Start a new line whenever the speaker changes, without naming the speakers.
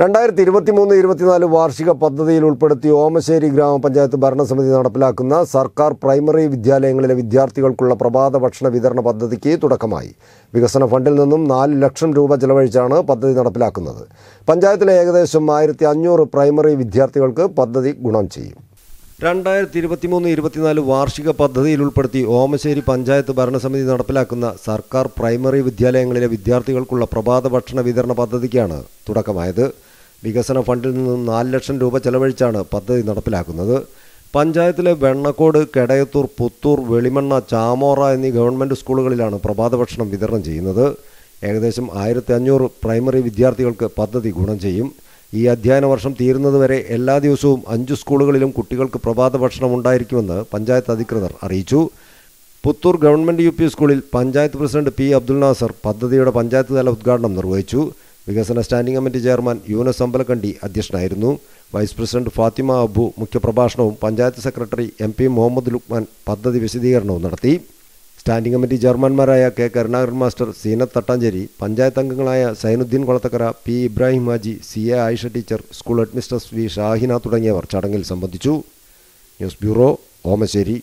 രണ്ടായിരത്തി ഇരുപത്തി മൂന്ന് ഇരുപത്തിനാല് വാർഷിക പദ്ധതിയിൽ ഉൾപ്പെടുത്തി ഓമശ്ശേരി ഗ്രാമപഞ്ചായത്ത് ഭരണസമിതി നടപ്പിലാക്കുന്ന സർക്കാർ പ്രൈമറി വിദ്യാലയങ്ങളിലെ വിദ്യാർത്ഥികൾക്കുള്ള പ്രഭാത ഭക്ഷണ വിതരണ പദ്ധതിക്ക് തുടക്കമായി വികസന ഫണ്ടിൽ നിന്നും നാല് ലക്ഷം രൂപ ചെലവഴിച്ചാണ് പദ്ധതി നടപ്പിലാക്കുന്നത് പഞ്ചായത്തിലെ ഏകദേശം ആയിരത്തി അഞ്ഞൂറ് പ്രൈമറി വിദ്യാർത്ഥികൾക്ക് പദ്ധതി ഗുണം ചെയ്യും രണ്ടായിരത്തി ഇരുപത്തിമൂന്ന് ഇരുപത്തിനാല് വാർഷിക പദ്ധതിയിൽ ഉൾപ്പെടുത്തി ഓമശ്ശേരി പഞ്ചായത്ത് ഭരണസമിതി നടപ്പിലാക്കുന്ന സർക്കാർ പ്രൈമറി വിദ്യാലയങ്ങളിലെ വിദ്യാർത്ഥികൾക്കുള്ള പ്രഭാത ഭക്ഷണ വിതരണ പദ്ധതിക്കാണ് തുടക്കമായത് വികസന ഫണ്ടിൽ നിന്നും നാല് ലക്ഷം രൂപ ചെലവഴിച്ചാണ് പദ്ധതി നടപ്പിലാക്കുന്നത് പഞ്ചായത്തിലെ വെണ്ണക്കോട് കെടയത്തൂർ പുത്തൂർ വെളിമണ്ണ ചാമോറ എന്നീ ഗവൺമെൻറ് സ്കൂളുകളിലാണ് പ്രഭാത ഭക്ഷണം വിതരണം ചെയ്യുന്നത് ഏകദേശം ആയിരത്തി അഞ്ഞൂറ് പ്രൈമറി വിദ്യാർത്ഥികൾക്ക് പദ്ധതി ഗുണം ചെയ്യും ഈ അധ്യയന വർഷം തീരുന്നതുവരെ എല്ലാ ദിവസവും അഞ്ച് സ്കൂളുകളിലും കുട്ടികൾക്ക് പ്രഭാത ഭക്ഷണം ഉണ്ടായിരിക്കുമെന്ന് പഞ്ചായത്ത് അധികൃതർ അറിയിച്ചു പുത്തൂർ ഗവൺമെൻറ് യു സ്കൂളിൽ പഞ്ചായത്ത് പ്രസിഡന്റ് പി അബ്ദുൽ നാസർ പദ്ധതിയുടെ പഞ്ചായത്ത് തല ഉദ്ഘാടനം നിർവഹിച്ചു വികസന standing committee chairman Yunus Ambalakandy അധ്യക്ഷനായിരുന്നു വൈസ് പ്രസിഡന്റ് ഫാത്തിമ അബു മുഖ്യപ്രഭാഷണവും panchayat secretary M P Muhammad Lukman പദ്ധതി വിശദീകരണവും നടത്തി സ്റ്റാൻഡിംഗ് കമ്മിറ്റി ചെയർമാൻമാരായ കെ കരുണാകരൻ മാസ്റ്റർ സീനത്ത് തട്ടാഞ്ചേരി പഞ്ചായത്ത് അംഗങ്ങളായ Sainudheen Kolathakkara P Ibrahim Haji C A Ayisha teacher school headmistress V Shahina തുടങ്ങിയവർ ചടങ്ങിൽ സംബന്ധിച്ചു ന്യൂസ് ബ്യൂറോ ഓമശ്ശേരി